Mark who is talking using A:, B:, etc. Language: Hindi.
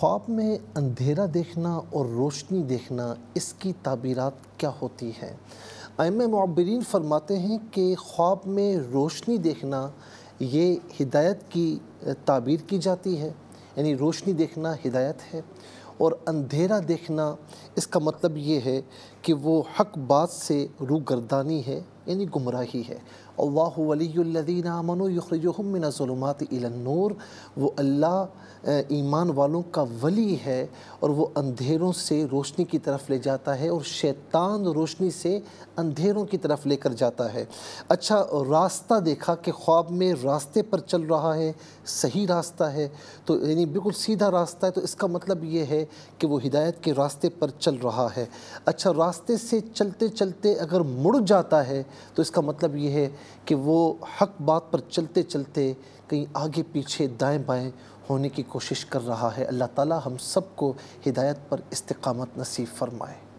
A: ख्वाब में अंधेरा देखना और रोशनी देखना इसकी ताबीरत क्या होती है आयम मबरीन फरमाते हैं कि ख्वाब में रोशनी देखना ये हिदायत की ताबीर की जाती है यानी रोशनी देखना हिदायत है और अंधेरा देखना इसका मतलब ये है कि वो हक बात से गर्दानी है यानी गुमराही है अल्लाह वलीदीना मनो यखरजुमिनज़ुलमत इलनूर वो अल्लाह ईमान वालों का वली है और वो अंधेरों से रोशनी की तरफ ले जाता है और शैतान रोशनी से अंधेरों की तरफ लेकर जाता है अच्छा रास्ता देखा कि ख्वाब में रास्ते पर चल रहा है सही रास्ता है तो यानी बिल्कुल सीधा रास्ता है तो इसका मतलब ये है कि वो हिदायत के रास्ते पर चल रहा है अच्छा रास्ते से चलते चलते अगर मुड़ जाता है तो इसका मतलब ये है कि वो हक बात पर चलते चलते कहीं आगे पीछे दाएं बाएं होने की कोशिश कर रहा है अल्लाह ताला हम सबको हिदायत पर इस्तकामत नसीब फरमाए